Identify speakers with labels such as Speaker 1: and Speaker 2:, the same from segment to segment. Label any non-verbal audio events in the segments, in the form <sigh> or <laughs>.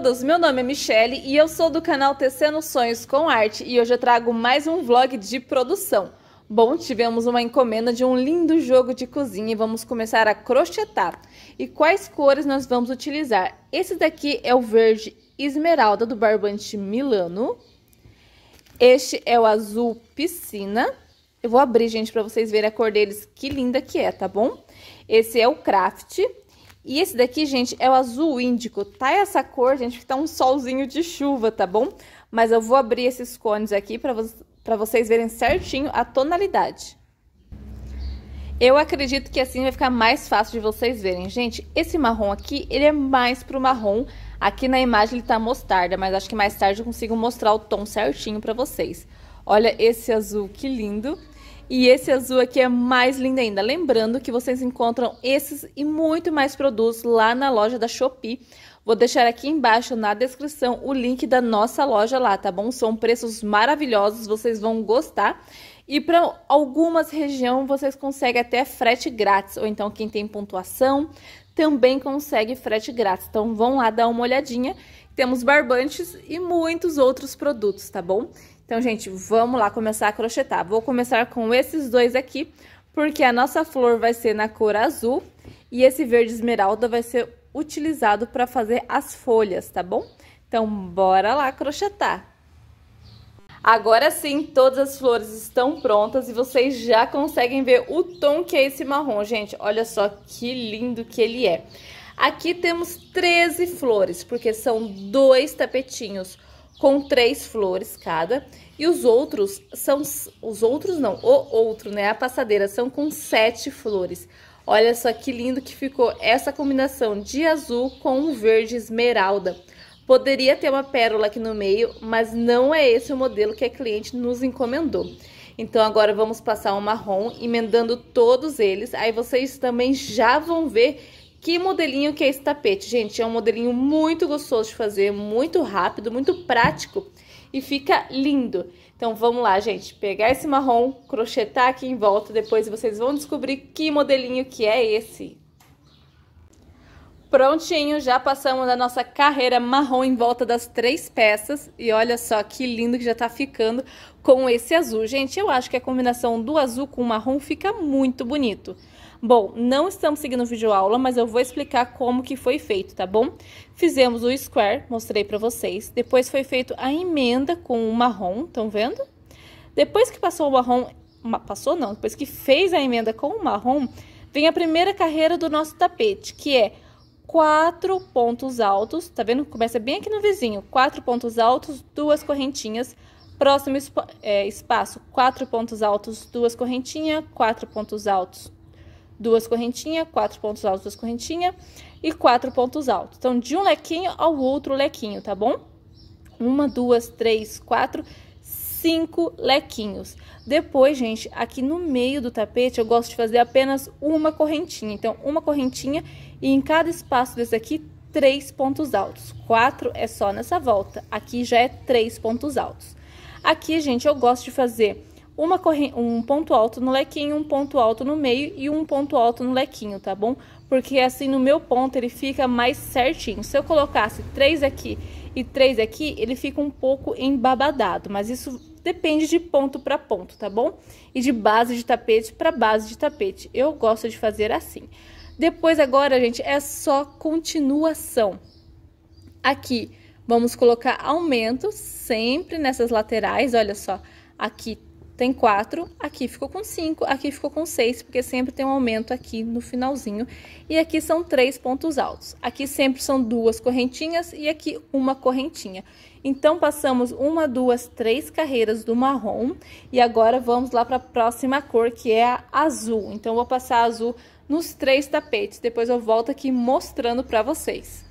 Speaker 1: todos, meu nome é Michele e eu sou do canal Tecendo Sonhos com Arte e hoje eu trago mais um vlog de produção. Bom, tivemos uma encomenda de um lindo jogo de cozinha e vamos começar a crochetar. E quais cores nós vamos utilizar? Esse daqui é o verde esmeralda do barbante Milano. Este é o azul piscina. Eu vou abrir, gente, para vocês verem a cor deles, que linda que é, tá bom? Esse é o craft. E esse daqui, gente, é o azul índico, tá? Essa cor, gente, que tá um solzinho de chuva, tá bom? Mas eu vou abrir esses cones aqui pra, vo pra vocês verem certinho a tonalidade. Eu acredito que assim vai ficar mais fácil de vocês verem. Gente, esse marrom aqui, ele é mais pro marrom. Aqui na imagem ele tá mostarda, mas acho que mais tarde eu consigo mostrar o tom certinho pra vocês. Olha esse azul, que lindo! E esse azul aqui é mais lindo ainda. Lembrando que vocês encontram esses e muito mais produtos lá na loja da Shopee. Vou deixar aqui embaixo na descrição o link da nossa loja lá, tá bom? São preços maravilhosos, vocês vão gostar. E para algumas regiões vocês conseguem até frete grátis, ou então quem tem pontuação também consegue frete grátis. Então vão lá dar uma olhadinha. Temos barbantes e muitos outros produtos, tá bom? Então, gente, vamos lá começar a crochetar. Vou começar com esses dois aqui, porque a nossa flor vai ser na cor azul e esse verde esmeralda vai ser utilizado para fazer as folhas, tá bom? Então, bora lá crochetar! Agora sim, todas as flores estão prontas e vocês já conseguem ver o tom que é esse marrom, gente. Olha só que lindo que ele é. Aqui temos 13 flores, porque são dois tapetinhos com três flores cada, e os outros são os outros não, o outro, né, a passadeira são com sete flores. Olha só que lindo que ficou essa combinação de azul com verde esmeralda. Poderia ter uma pérola aqui no meio, mas não é esse o modelo que a cliente nos encomendou. Então agora vamos passar um marrom, emendando todos eles. Aí vocês também já vão ver que modelinho que é esse tapete? Gente, é um modelinho muito gostoso de fazer, muito rápido, muito prático e fica lindo. Então vamos lá, gente, pegar esse marrom, crochetar aqui em volta, depois vocês vão descobrir que modelinho que é esse. Prontinho, já passamos a nossa carreira marrom em volta das três peças. E olha só que lindo que já tá ficando com esse azul. Gente, eu acho que a combinação do azul com o marrom fica muito bonito. Bom, não estamos seguindo vídeo aula, mas eu vou explicar como que foi feito, tá bom? Fizemos o square, mostrei para vocês. Depois foi feito a emenda com o marrom, estão vendo? Depois que passou o marrom, passou não, depois que fez a emenda com o marrom, vem a primeira carreira do nosso tapete, que é quatro pontos altos, tá vendo? Começa bem aqui no vizinho, quatro pontos altos, duas correntinhas, próximo é, espaço, quatro pontos altos, duas correntinhas, quatro pontos altos, duas correntinhas, quatro pontos altos, duas correntinhas e quatro pontos altos. Então, de um lequinho ao outro lequinho, tá bom? Uma, duas, três, quatro, cinco lequinhos. Depois, gente, aqui no meio do tapete, eu gosto de fazer apenas uma correntinha. Então, uma correntinha e em cada espaço desse aqui, três pontos altos. Quatro é só nessa volta. Aqui já é três pontos altos. Aqui, gente, eu gosto de fazer uma um ponto alto no lequinho, um ponto alto no meio e um ponto alto no lequinho, tá bom? Porque assim no meu ponto ele fica mais certinho. Se eu colocasse três aqui e três aqui, ele fica um pouco embabadado, mas isso depende de ponto para ponto, tá bom? E de base de tapete para base de tapete. Eu gosto de fazer assim. Depois agora, gente, é só continuação. Aqui vamos colocar aumento sempre nessas laterais, olha só. Aqui tem quatro, aqui ficou com cinco, aqui ficou com seis, porque sempre tem um aumento aqui no finalzinho. E aqui são três pontos altos. Aqui sempre são duas correntinhas e aqui uma correntinha. Então, passamos uma, duas, três carreiras do marrom e agora vamos lá para a próxima cor, que é a azul. Então, vou passar azul nos três tapetes, depois eu volto aqui mostrando para vocês.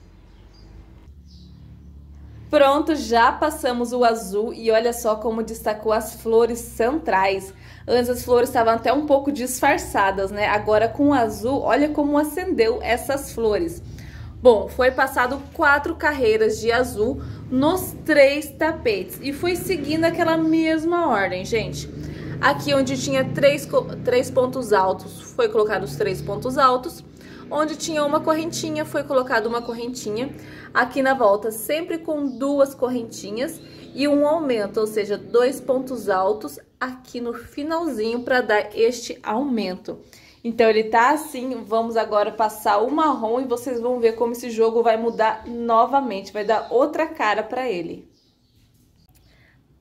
Speaker 1: Pronto, já passamos o azul e olha só como destacou as flores centrais. Antes as flores estavam até um pouco disfarçadas, né? Agora com o azul, olha como acendeu essas flores. Bom, foi passado quatro carreiras de azul nos três tapetes e foi seguindo aquela mesma ordem, gente. Aqui onde tinha três, três pontos altos, foi colocado os três pontos altos onde tinha uma correntinha, foi colocada uma correntinha aqui na volta, sempre com duas correntinhas e um aumento, ou seja, dois pontos altos aqui no finalzinho para dar este aumento. Então ele tá assim, vamos agora passar o marrom e vocês vão ver como esse jogo vai mudar novamente, vai dar outra cara para ele.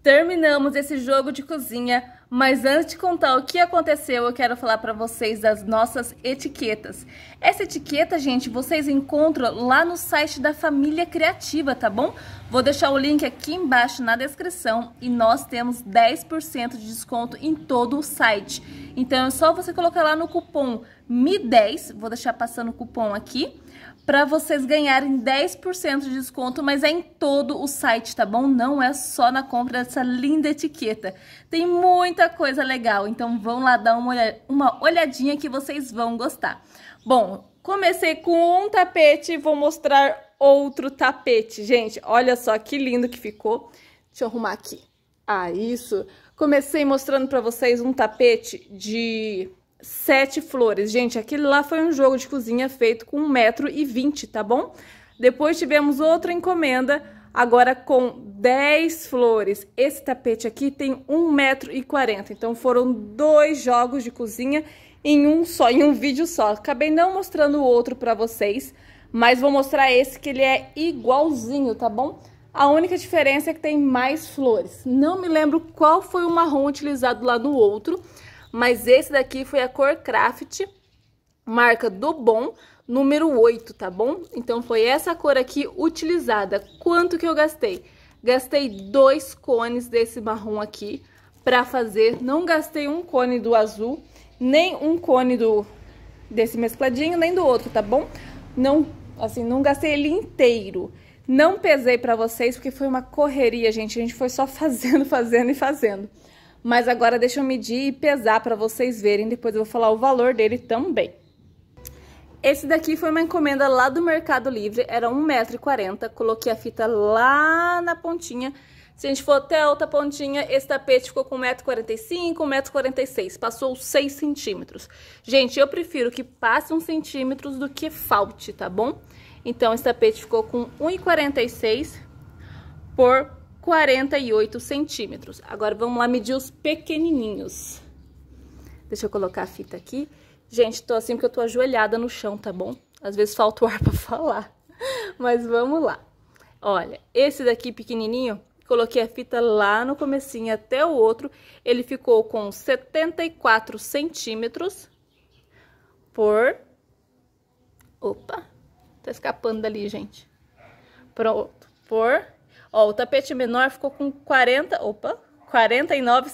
Speaker 1: Terminamos esse jogo de cozinha mas antes de contar o que aconteceu, eu quero falar para vocês das nossas etiquetas. Essa etiqueta, gente, vocês encontram lá no site da Família Criativa, tá bom? Vou deixar o link aqui embaixo na descrição e nós temos 10% de desconto em todo o site. Então é só você colocar lá no cupom MI10, vou deixar passando o cupom aqui, para vocês ganharem 10% de desconto, mas é em todo o site, tá bom? Não é só na compra dessa linda etiqueta. Tem muita coisa legal, então vão lá dar uma, olhadinha que vocês vão gostar. Bom, comecei com um tapete, vou mostrar outro tapete. Gente, olha só que lindo que ficou. Deixa eu arrumar aqui. Ah, isso. Comecei mostrando para vocês um tapete de sete flores. Gente, aquele lá foi um jogo de cozinha feito com 1,20m, tá bom? Depois tivemos outra encomenda, agora com 10 flores. Esse tapete aqui tem 1,40m, então foram dois jogos de cozinha em um só, em um vídeo só. Acabei não mostrando o outro para vocês, mas vou mostrar esse que ele é igualzinho, tá bom? A única diferença é que tem mais flores. Não me lembro qual foi o marrom utilizado lá no outro, mas esse daqui foi a cor Craft, marca do Bom, número 8, tá bom? Então foi essa cor aqui utilizada. Quanto que eu gastei? Gastei dois cones desse marrom aqui para fazer. Não gastei um cone do azul, nem um cone do desse mescladinho, nem do outro, tá bom? Não, assim, não gastei ele inteiro. Não pesei para vocês porque foi uma correria, gente. A gente foi só <laughs> fazendo, fazendo e fazendo. Mas agora deixa eu medir e pesar para vocês verem. Depois eu vou falar o valor dele também. Esse daqui foi uma encomenda lá do Mercado Livre, era 1,40m, coloquei a fita lá na pontinha. Se a gente for até a outra pontinha, esse tapete ficou com 1,45m, 1,46m, passou 6 centímetros. Gente, eu prefiro que passe uns centímetros do que falte, tá bom? Então, esse tapete ficou com 1,46 por 48 centímetros. Agora, vamos lá medir os pequenininhos. Deixa eu colocar a fita aqui. Gente, tô assim porque eu tô ajoelhada no chão, tá bom? Às vezes falta o ar <laughs> pra falar. Mas vamos lá. Olha, esse daqui pequenininho, coloquei a fita lá no comecinho até o outro. Ele ficou com 74 centímetros por... Opa! Tá escapando dali, gente. Pronto. Por. Ó, o tapete menor ficou com 40... Opa! 49,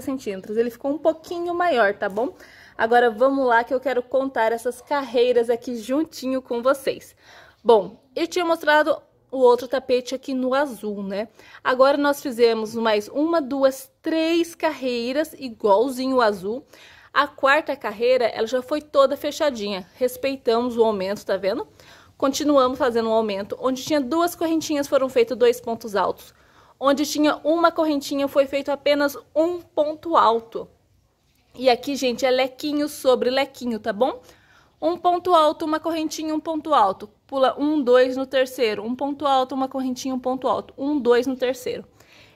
Speaker 1: centímetros. Ele ficou um pouquinho maior, tá bom? Agora vamos lá que eu quero contar essas carreiras aqui juntinho com vocês. Bom, eu tinha mostrado o outro tapete aqui no azul, né? Agora nós fizemos mais uma, duas, três carreiras igualzinho o azul. A quarta carreira, ela já foi toda fechadinha. Respeitamos o aumento, tá vendo? Continuamos fazendo um aumento, onde tinha duas correntinhas foram feitos dois pontos altos. Onde tinha uma correntinha foi feito apenas um ponto alto. E aqui, gente, é lequinho sobre lequinho, tá bom? Um ponto alto, uma correntinha, um ponto alto. Pula um, dois no terceiro. Um ponto alto, uma correntinha, um ponto alto. Um, dois no terceiro.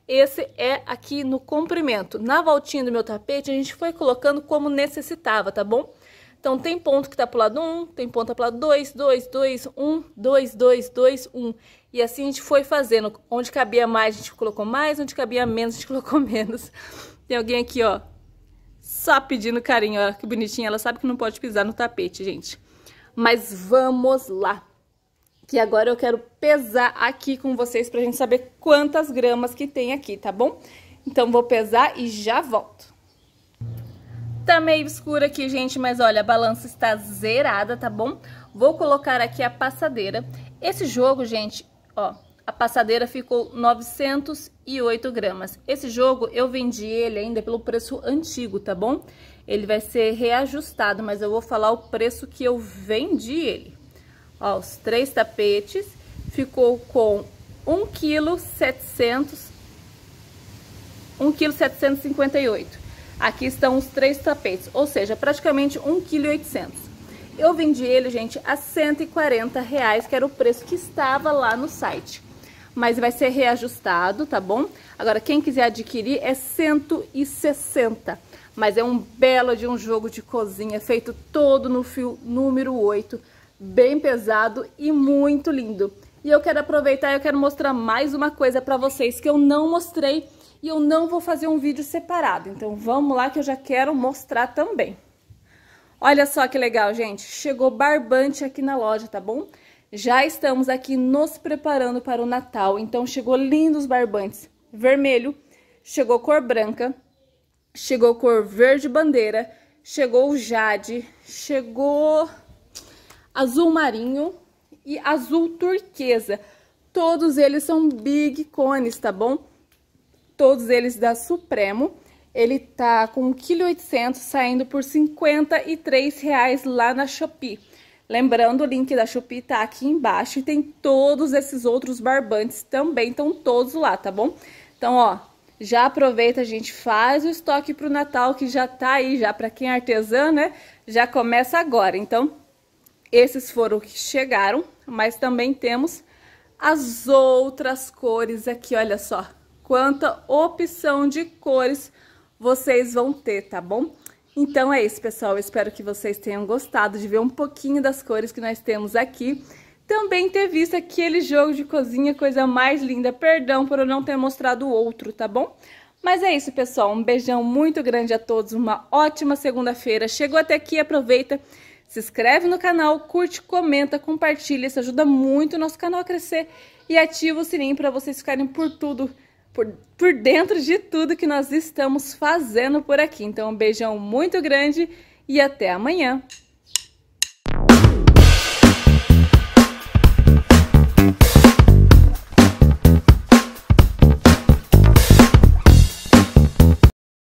Speaker 1: Esse é aqui no comprimento. Na voltinha do meu tapete, a gente foi colocando como necessitava, tá bom? Então, tem ponto que está para o lado 1, tem ponto tá para o lado 2, 2, 2, 1, 2, 2, 2, 1. E assim a gente foi fazendo. Onde cabia mais, a gente colocou mais. Onde cabia menos, a gente <laughs> colocou menos. Tem alguém aqui, ó, só pedindo carinho. Ó, que bonitinha. Ela sabe que não pode pisar no tapete, gente. Mas vamos lá. Que agora eu quero pesar aqui com vocês para a gente saber quantas gramas que tem aqui, tá bom? Então, vou pesar e já volto. Tá meio escuro aqui, gente, mas olha, a balança está zerada, tá bom? Vou colocar aqui a passadeira. Esse jogo, gente, ó, a passadeira ficou 908 gramas. Esse jogo eu vendi ele ainda pelo preço antigo, tá bom? Ele vai ser reajustado, mas eu vou falar o preço que eu vendi ele. Ó, os três tapetes ficou com 1,7 kg 700 1,758 kg. Aqui estão os três tapetes, ou seja, praticamente 1,8 kg. Eu vendi ele, gente, a 140 reais, que era o preço que estava lá no site. Mas vai ser reajustado, tá bom? Agora, quem quiser adquirir é 160. Mas é um belo de um jogo de cozinha, é feito todo no fio número 8. Bem pesado e muito lindo. E eu quero aproveitar, eu quero mostrar mais uma coisa para vocês que eu não mostrei e eu não vou fazer um vídeo separado. Então, vamos lá que eu já quero mostrar também. Olha só que legal, gente. Chegou barbante aqui na loja, tá bom? Já estamos aqui nos preparando para o Natal. Então, chegou lindos barbantes vermelho, chegou cor branca, chegou cor verde bandeira, chegou jade, chegou azul marinho e azul turquesa. Todos eles são big cones, tá bom? todos eles da Supremo. Ele tá com 1,800 saindo por R$ 53,00 lá na Shopee. Lembrando, o link da Shopee tá aqui embaixo e tem todos esses outros barbantes também, estão todos lá, tá bom? Então, ó, já aproveita, a gente faz o estoque pro Natal que já tá aí, já para quem é artesã, né? Já começa agora. Então, esses foram que chegaram, mas também temos as outras cores aqui, olha só quanta opção de cores vocês vão ter, tá bom? Então é isso, pessoal. Eu espero que vocês tenham gostado de ver um pouquinho das cores que nós temos aqui. Também ter visto aquele jogo de cozinha, coisa mais linda. Perdão por eu não ter mostrado outro, tá bom? Mas é isso, pessoal. Um beijão muito grande a todos. Uma ótima segunda-feira. Chegou até aqui, aproveita. Se inscreve no canal, curte, comenta, compartilha. Isso ajuda muito o nosso canal a crescer. E ativa o sininho para vocês ficarem por tudo por, por dentro de tudo que nós estamos fazendo por aqui. Então, um beijão muito grande e até amanhã!